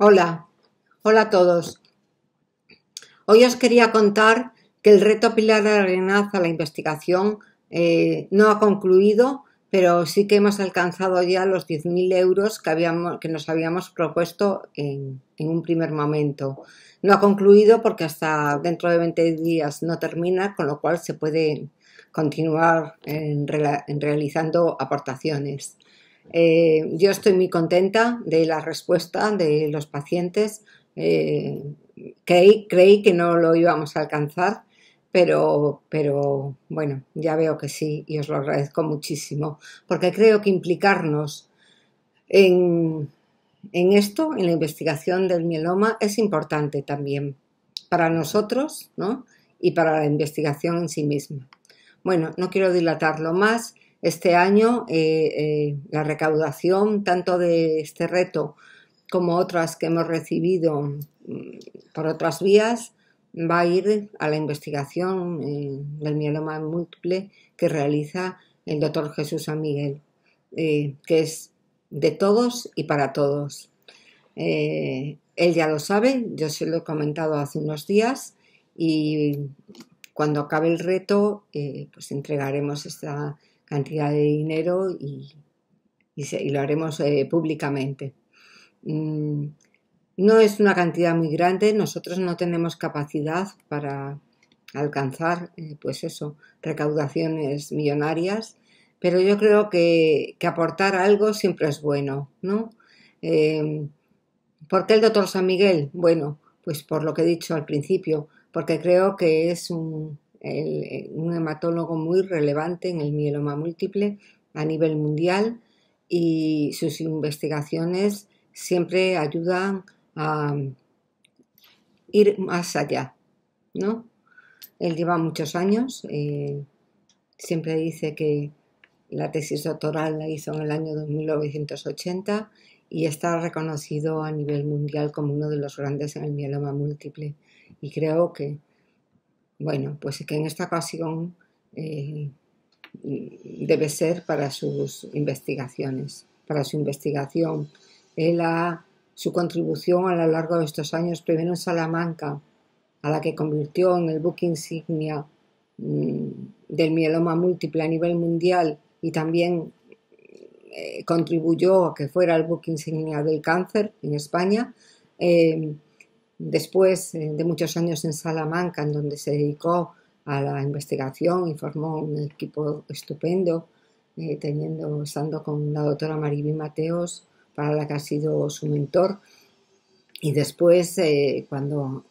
Hola, hola a todos. Hoy os quería contar que el reto Pilar Arenaz a la investigación eh, no ha concluido, pero sí que hemos alcanzado ya los 10.000 euros que, nos habíamos propuesto en, un primer momento. No ha concluido porque hasta dentro de 20 días no termina, con lo cual se puede continuar realizando aportaciones. Eh, yo estoy muy contenta de la respuesta de los pacientes. Eh, creí, que no lo íbamos a alcanzar, pero, bueno, ya veo que sí y os lo agradezco muchísimo, porque creo que implicarnos en, esto, en la investigación del mieloma, es importante también para nosotros y para la investigación en sí misma. Bueno, no quiero dilatarlo más. Este año eh, eh, la recaudación tanto de este reto como otras que hemos recibido mm, por otras vías va a ir a la investigación eh, del mieloma múltiple que realiza el doctor Jesús San Miguel, que es de todos y para todos. él ya lo sabe, yo se lo he comentado hace unos días y cuando acabe el reto, pues entregaremos esta, cantidad de dinero y, lo haremos eh, públicamente. Mm, no es una cantidad muy grande, nosotros no tenemos capacidad para alcanzar, eh, pues eso, recaudaciones millonarias, pero yo creo que, aportar algo siempre es bueno, ¿no? Eh, ¿Por qué el doctor San Miguel? Bueno, pues por lo que he dicho al principio, porque creo que es un, eh, un hematólogo muy relevante en el mieloma múltiple a nivel mundial y sus investigaciones siempre ayudan a ir más allá, ¿no? Él lleva muchos años, eh, siempre dice que la tesis doctoral la hizo en el año 1980 y está reconocido a nivel mundial como uno de los grandes en el mieloma múltiple. Y creo que bueno, pues que en esta ocasión eh, debe ser para sus investigaciones, para su investigación. su contribución a lo largo de estos años, primero en Salamanca, a la que convirtió en el buque insignia mm, del mieloma múltiple a nivel mundial y también eh, contribuyó a que fuera el buque insignia del cáncer en España, eh, Después eh, de muchos años en Salamanca, en donde se dedicó a la investigación y formó un equipo estupendo, eh, teniendo, estando con la doctora Mariby Mateos, para la que ha sido su mentor. Y después, eh, cuando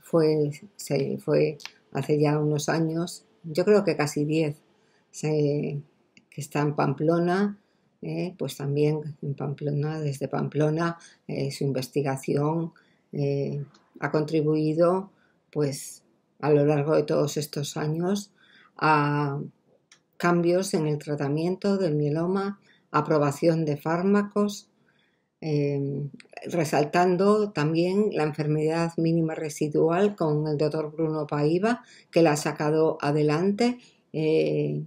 fue, se fue hace ya unos años, yo creo que casi diez, que está en Pamplona, pues también en Pamplona, desde Pamplona, su investigación eh, ha contribuido pues a lo largo de todos estos años a cambios en el tratamiento del mieloma, aprobación de fármacos, em, resaltando también la enfermedad mínima residual con el doctor Bruno Paiva, que la ha sacado adelante eh,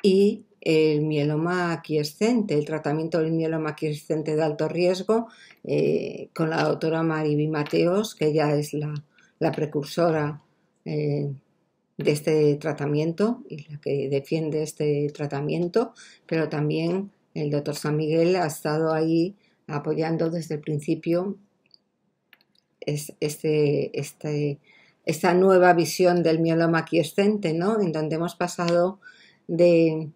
y el mieloma quiescente, el tratamiento del mieloma quiescente de alto riesgo, eh, con la doctora Mariby Mateos, que ya es la, precursora eh, de este tratamiento y la que defiende este tratamiento, pero también el doctor San Miguel ha estado ahí apoyando desde el principio este, este, esta nueva visión del mieloma quiescente, ¿no? En donde hemos pasado de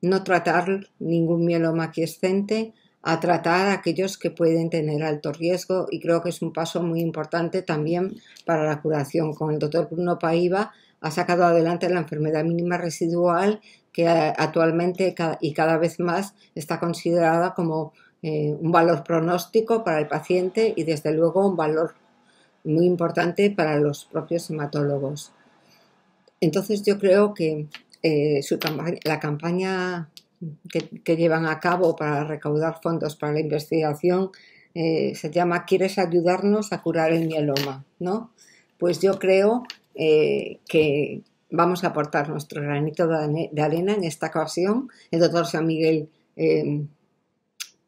no tratar ningún mieloma quiescente, a tratar a aquellos que pueden tener alto riesgo y creo que es un paso muy importante también para la curación. Con el doctor Bruno Paiva ha sacado adelante la enfermedad mínima residual que eh, actualmente y cada vez más está considerada como eh, un valor pronóstico para el paciente y desde luego un valor muy importante para los propios hematólogos. Entonces yo creo que eh, su la campaña que, llevan a cabo para recaudar fondos para la investigación eh, se llama ¿Quieres ayudarnos a curar el mieloma? ¿No? Pues yo creo eh, que vamos a aportar nuestro granito de arena en esta ocasión. El doctor San Miguel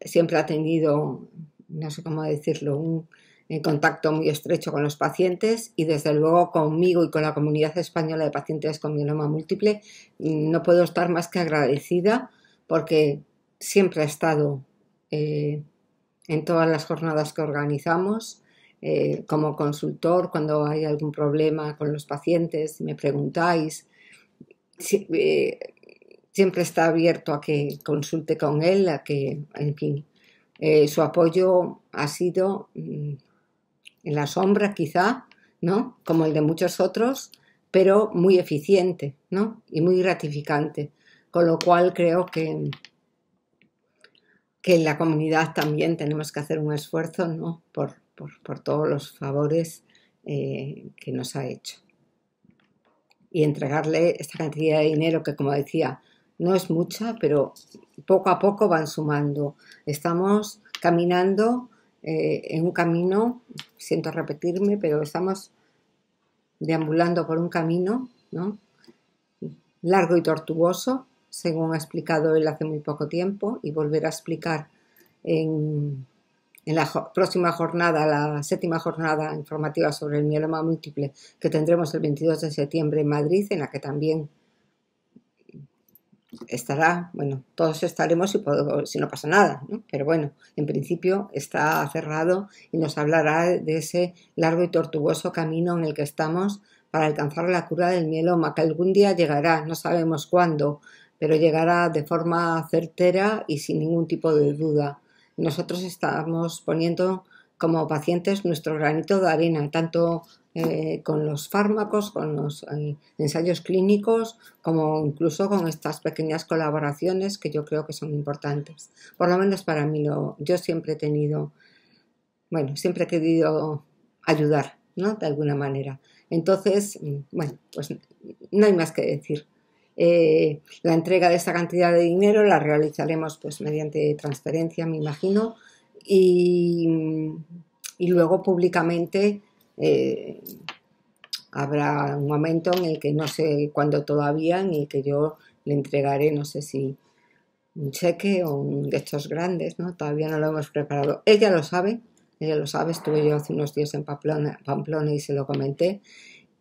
siempre ha tenido, no sé cómo decirlo, un, en contacto muy estrecho con los pacientes y desde luego conmigo y con la comunidad española de pacientes con mieloma múltiple. No puedo estar más que agradecida porque siempre ha estado eh, en todas las jornadas que organizamos. Eh, como consultor, cuando hay algún problema con los pacientes, me preguntáis, eh, siempre está abierto a que consulte con él, a que, en fin, su apoyo ha sido mm, en la sombra quizá, ¿no? Como el de muchos otros, pero muy eficiente, ¿no? Y muy gratificante. Con lo cual creo que, que en la comunidad también tenemos que hacer un esfuerzo, ¿no? Por, todos los favores eh, que nos ha hecho. Y entregarle esta cantidad de dinero que, como decía, no es mucha, pero poco a poco van sumando. Estamos caminando en eh, un camino, siento repetirme, pero estamos deambulando por un camino largo y tortuoso, según ha explicado él hace muy poco tiempo y volverá a explicar en, la próxima jornada, la séptima jornada informativa sobre el mieloma múltiple que tendremos el 22 de septiembre en Madrid, en la que también estará, bueno, todos estaremos si, si no pasa nada, pero bueno, en principio está cerrado y nos hablará de ese largo y tortuoso camino en el que estamos para alcanzar la cura del mieloma, que algún día llegará, no sabemos cuándo, pero llegará de forma certera y sin ningún tipo de duda. Nosotros estamos poniendo como pacientes nuestro granito de arena, tanto eh, con los fármacos, con los eh, ensayos clínicos, como incluso con estas pequeñas colaboraciones que yo creo que son importantes. Por lo menos para mí, yo siempre he tenido, bueno, siempre he querido ayudar, ¿no? De alguna manera. Entonces, bueno, pues no hay más que decir. Eh, la entrega de esta cantidad de dinero la realizaremos pues mediante transferencia, me imagino, y luego públicamente eh, habrá un momento en el que no sé cuándo todavía, ni que yo le entregaré, no sé si un cheque o un de estos grandes, ¿no? Todavía no lo hemos preparado. Ella lo sabe, ella lo sabe, estuve yo hace unos días en Pamplona, y se lo comenté.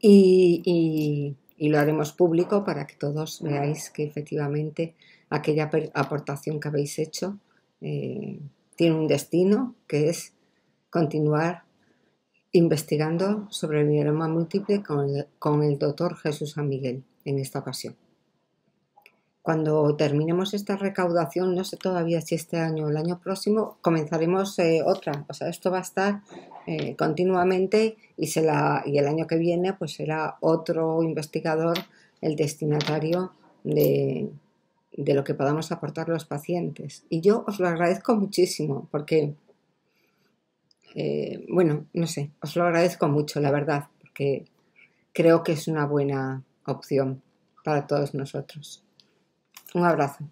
Y, lo haremos público para que todos veáis que efectivamente aquella aportación que habéis hecho eh, tiene un destino que es continuar investigando sobre el mieloma múltiple con el, doctor Jesús San Miguel en esta ocasión. Cuando terminemos esta recaudación, no sé todavía si este año o el año próximo, comenzaremos eh, otra. O sea, esto va a estar eh, continuamente y, el año que viene pues será otro investigador el destinatario de, de lo que podamos aportar los pacientes. Y yo os lo agradezco muchísimo porque eh, bueno, no sé, os lo agradezco mucho, la verdad, porque creo que es una buena opción para todos nosotros. Un abrazo.